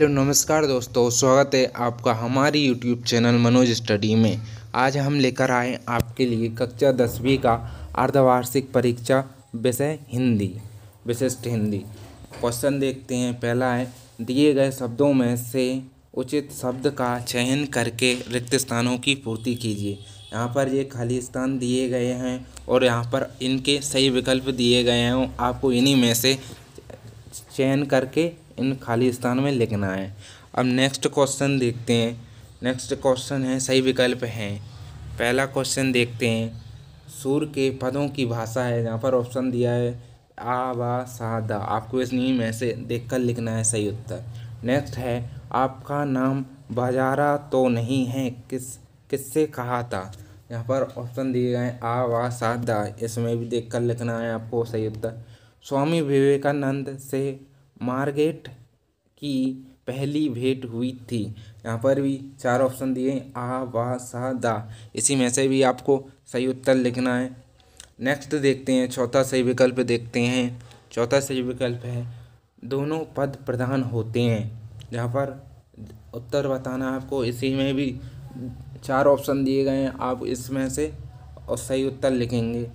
hello नमस्कार दोस्तों स्वागत है आपका हमारी यूट्यूब चैनल मनोज स्टडी में आज हम लेकर आए आपके लिए कक्षा दसवीं का अर्धवार्षिक परीक्षा विषय हिंदी विशिष्ट हिंदी क्वेश्चन देखते हैं पहला है दिए गए शब्दों में से उचित शब्द का चयन करके रिक्त स्थानों की पूर्ति कीजिए यहाँ पर ये खाली स्थान दिए गए हैं और यहाँ पर इनके सही विकल्प दिए गए हैं आपको इन्हीं में से चयन करके इन खाली स्थान में लिखना है अब नेक्स्ट क्वेश्चन देखते हैं नेक्स्ट क्वेश्चन है सही विकल्प हैं पहला क्वेश्चन देखते हैं सुर के पदों की भाषा है यहाँ पर ऑप्शन दिया है आ वा सा दा आपको इस नीम ऐसे देख कर लिखना है सही उत्तर नेक्स्ट है आपका नाम बाजारा तो नहीं है किस किससे कहा था यहाँ पर ऑप्शन दिए गए आ वा सा दा इसमें भी देख कर लिखना है आपको सही उत्तर स्वामी विवेकानंद से मार्गेट की पहली भेंट हुई थी यहाँ पर भी चार ऑप्शन दिए आ वा सा दा इसी में से भी आपको सही उत्तर लिखना है नेक्स्ट देखते हैं चौथा सही विकल्प देखते हैं चौथा सही विकल्प है दोनों पद प्रधान होते हैं यहाँ पर उत्तर बताना है आपको इसी में भी चार ऑप्शन दिए गए हैं आप इसमें से और सही उत्तर लिखेंगे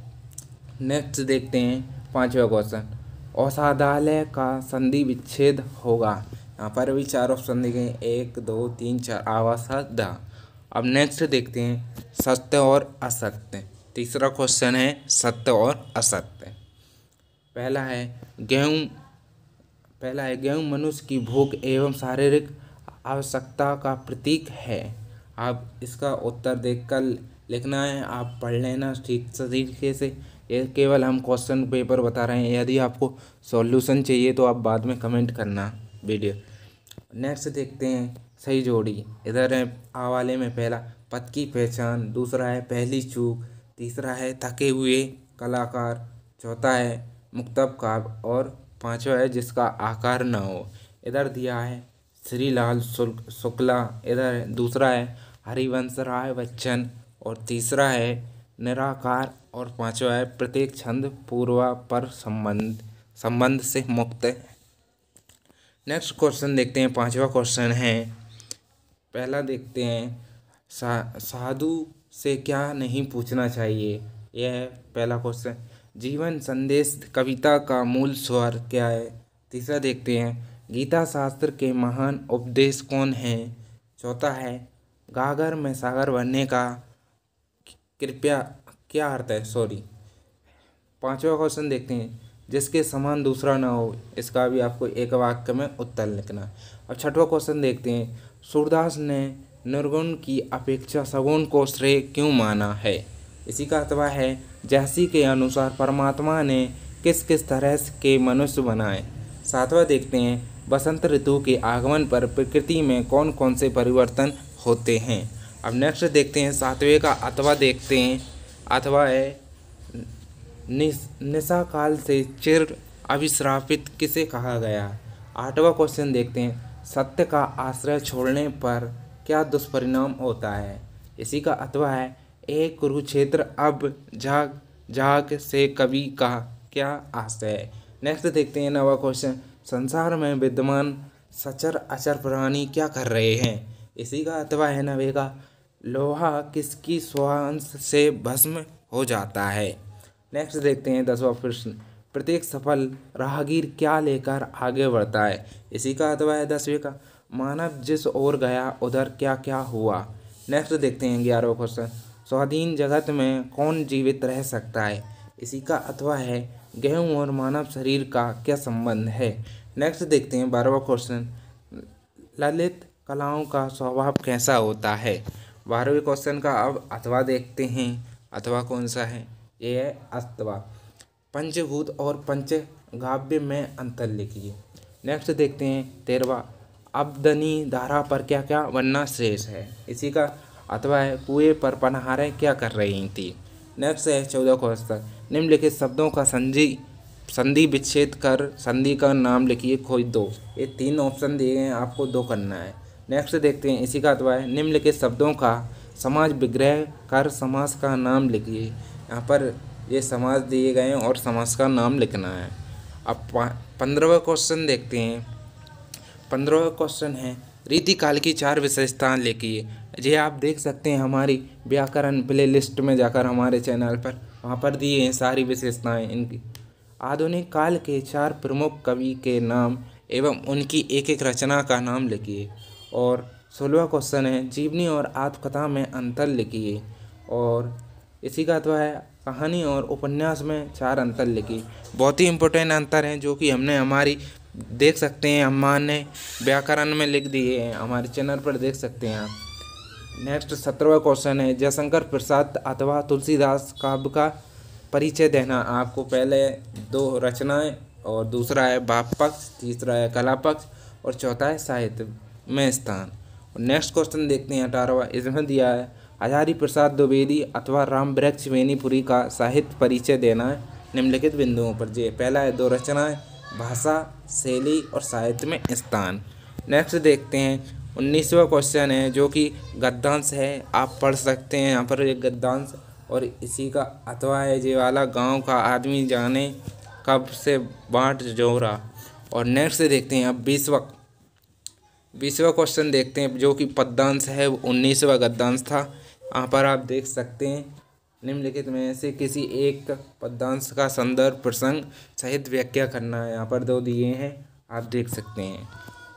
नेक्स्ट देखते हैं पाँचवा क्वेश्चन औषधालय का संधि विच्छेद होगा यहाँ पर भी चार ऑप्शन दिखे एक दो तीन चार आवास अब नेक्स्ट देखते हैं सत्य और असत्य तीसरा क्वेश्चन है सत्य और असत्य पहला है गेहूँ पहला है गेहूँ मनुष्य की भूख एवं शारीरिक आवश्यकता का प्रतीक है आप इसका उत्तर देखकर लिखना है आप पढ़ लेना ठीक तरीके से ये केवल हम क्वेश्चन पेपर बता रहे हैं यदि आपको सॉल्यूशन चाहिए तो आप बाद में कमेंट करना वीडियो नेक्स्ट देखते हैं सही जोड़ी इधर है आवाले में पहला पद की पहचान दूसरा है पहली चूक तीसरा है थके हुए कलाकार चौथा है मुक्तब काब और पांचवा है जिसका आकार न हो इधर दिया है श्री लाल शुक्ला इधर दूसरा है हरिवंश राय बच्चन और तीसरा है निराकार और पाँचवा है प्रत्येक छंद पूर्वा पर संबंध संबंध से मुक्त है नेक्स्ट क्वेश्चन देखते हैं पांचवा क्वेश्चन है पहला देखते हैं सा साधु से क्या नहीं पूछना चाहिए यह है पहला क्वेश्चन जीवन संदेश कविता का मूल स्वर क्या है तीसरा देखते हैं गीता शास्त्र के महान उपदेश कौन है चौथा है गागर में सागर बनने का कृपया क्या अर्थ है सॉरी पांचवा क्वेश्चन देखते हैं जिसके समान दूसरा ना हो इसका भी आपको एक वाक्य में उत्तर लिखना अब छठवा क्वेश्चन देखते हैं सूरदास ने निर्गुण की अपेक्षा सगुण को श्रेय क्यों माना है इसी का अथवा है जैसी के अनुसार परमात्मा ने किस किस तरह के मनुष्य बनाए सातवा देखते हैं बसंत ऋतु के आगमन पर प्रकृति में कौन कौन से परिवर्तन होते हैं अब नेक्स्ट देखते हैं सातवें का अथवा देखते हैं अथवा है निस, निशा काल से चिर अभिश्रापित किसे कहा गया आठवां क्वेश्चन देखते हैं सत्य का आश्रय छोड़ने पर क्या दुष्परिणाम होता है इसी का अथवा है एक कुरुक्षेत्र अब झाग झाग से कवि का क्या आश्रय है नेक्स्ट देखते हैं नवा क्वेश्चन संसार में विद्यमान सचर अचर प्राणी क्या कर रहे हैं इसी का अथवा है नवे का लोहा किसकी स्वांश से भस्म हो जाता है नेक्स्ट देखते हैं दसवा प्रश्न प्रत्येक सफल राहगीर क्या लेकर आगे बढ़ता है इसी का अथवा है दसवें का मानव जिस ओर गया उधर क्या क्या हुआ नेक्स्ट देखते हैं ग्यारहवा क्वेश्चन स्वाधीन जगत में कौन जीवित रह सकता है इसी का अथवा है गेहूं और मानव शरीर का क्या संबंध है नेक्स्ट देखते हैं बारहवा क्वेश्चन ललित कलाओं का स्वभाव कैसा होता है बारहवें क्वेश्चन का अब अथवा देखते हैं अथवा कौन सा है ये है अथवा पंचभूत और पंच गाव्य में अंतर लिखिए नेक्स्ट देखते हैं तेरवा अबदनी धारा पर क्या क्या बनना शेष है इसी का अथवा है कुएँ पर पनहारें क्या कर रही थी नेक्स्ट है चौदह क्वेश्चन निम्नलिखित शब्दों का संधि संधि विच्छेद कर संधि का नाम लिखिए खोज दो ये तीन ऑप्शन दिए गए हैं आपको दो करना है नेक्स्ट देखते हैं इसी का अथवा है निम्नलिखित शब्दों का समाज विग्रह कर समाज का नाम लिखिए यहाँ पर ये समाज दिए गए हैं और समाज का नाम लिखना है अब पंद्रहवा क्वेश्चन देखते हैं पंद्रहवा क्वेश्चन है रीतिकाल की चार विशेषताएं लिखिए ये आप देख सकते हैं हमारी व्याकरण प्ले लिस्ट में जाकर हमारे चैनल पर वहाँ पर दिए हैं सारी विशेषताएं इनकी आधुनिक काल के चार प्रमुख कवि के नाम एवं उनकी एक एक रचना का नाम लिखिए और सोलहवा क्वेश्चन है जीवनी और आत्मकथा में अंतर लिखिए और इसी का तो है कहानी और उपन्यास में चार अंतर लिखिए बहुत ही इम्पोर्टेंट अंतर हैं जो कि हमने हमारी देख सकते हैं अम्मा ने व्याकरण में लिख दिए हैं हमारे चैनल पर देख सकते हैं आप नेक्स्ट सत्रहवा क्वेश्चन है जयशंकर प्रसाद अथवा तुलसीदास काव्य का परिचय देना आपको पहले दो रचनाएं और दूसरा है बाप पक्ष तीसरा है कला पक्ष और चौथा है साहित्य में स्थान नेक्स्ट क्वेश्चन देखते हैं अठारहवा इसमें दिया है आचार्य प्रसाद द्विवेदी अथवा राम वृक्ष वेनीपुरी का साहित्य परिचय देना है निम्नलिखित बिंदुओं पर जे पहला है दो रचनाएं भाषा शैली और साहित्य में स्थान नेक्स्ट देखते हैं उन्नीसवा क्वेश्चन है जो कि गद्दांश है आप पढ़ सकते हैं यहाँ पर एक गद्दांश और इसी का अथवा है जे वाला गाँव का आदमी जाने कब से बाँट जोरा और नेक्स्ट देखते हैं अब बीसवा बीसवा क्वेश्चन देखते हैं जो कि पद्यांश है वो उन्नीसवा गद्यांश था यहाँ पर आप देख सकते हैं निम्नलिखित में से किसी एक पद्यांश का संदर्भ प्रसंग सहित व्याख्या करना है यहाँ पर दो दिए हैं आप देख सकते हैं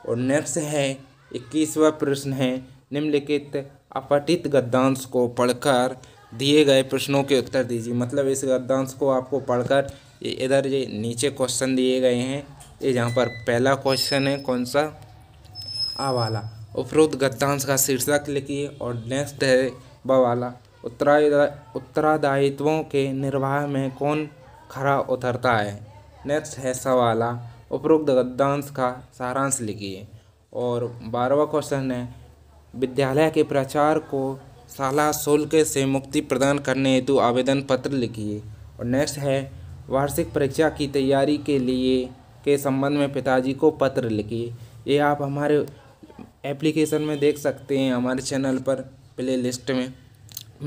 और नेक्स्ट है इक्कीसवा प्रश्न है निम्नलिखित अपठित गद्यांश को पढ़कर दिए गए प्रश्नों के उत्तर दीजिए मतलब इस गद्यांश को आपको पढ़कर इधर ये नीचे क्वेश्चन दिए गए हैं ये यहाँ पर पहला क्वेश्चन है कौन सा आवाला उपरोक्त गद्यांश का शीर्षक लिखिए और नेक्स्ट है बवाला उत्तरादा उत्तरादायित्वों के निर्वाह में कौन खरा उतरता है नेक्स्ट है सवाला उपरोक्त गद्यांश का सारांश लिखिए और बारहवा क्वेश्चन है विद्यालय के प्रचार को शाला शुल्क से मुक्ति प्रदान करने हेतु आवेदन पत्र लिखिए और नेक्स्ट है वार्षिक परीक्षा की तैयारी के लिए के संबंध में पिताजी को पत्र लिखिए ये आप हमारे एप्लीकेशन में देख सकते हैं हमारे चैनल पर प्ले लिस्ट में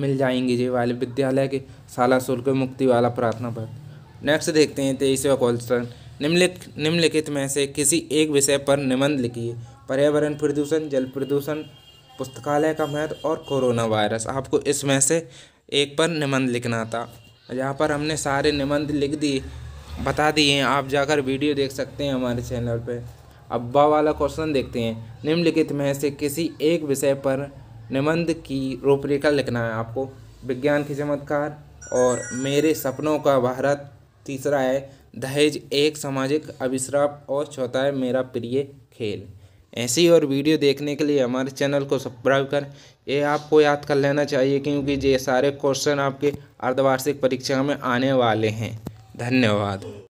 मिल जाएंगे जी वाले विद्यालय के शाला शुल्क मुक्ति वाला प्रार्थना पत्र नेक्स्ट देखते हैं तेईसवा क्वेश्चन निम्नलिख निम्नलिखित में से किसी एक विषय पर निबंध लिखिए पर्यावरण प्रदूषण जल प्रदूषण पुस्तकालय का महत्व और कोरोना वायरस आपको इसमें से एक पर निबंध लिखना था यहाँ पर हमने सारे निबंध लिख दिए बता दिए आप जाकर वीडियो देख सकते हैं हमारे चैनल पे अब्बा वाला क्वेश्चन देखते हैं निम्नलिखित में से किसी एक विषय पर निबंध की रूपरेखा लिखना है आपको विज्ञान के चमत्कार और मेरे सपनों का भारत तीसरा है दहेज एक सामाजिक अभिश्राप और चौथा है मेरा प्रिय खेल ऐसी और वीडियो देखने के लिए हमारे चैनल को सब्सक्राइब कर ये आपको याद कर लेना चाहिए क्योंकि ये सारे क्वेश्चन आपके अर्धवार्षिक परीक्षा में आने वाले हैं धन्यवाद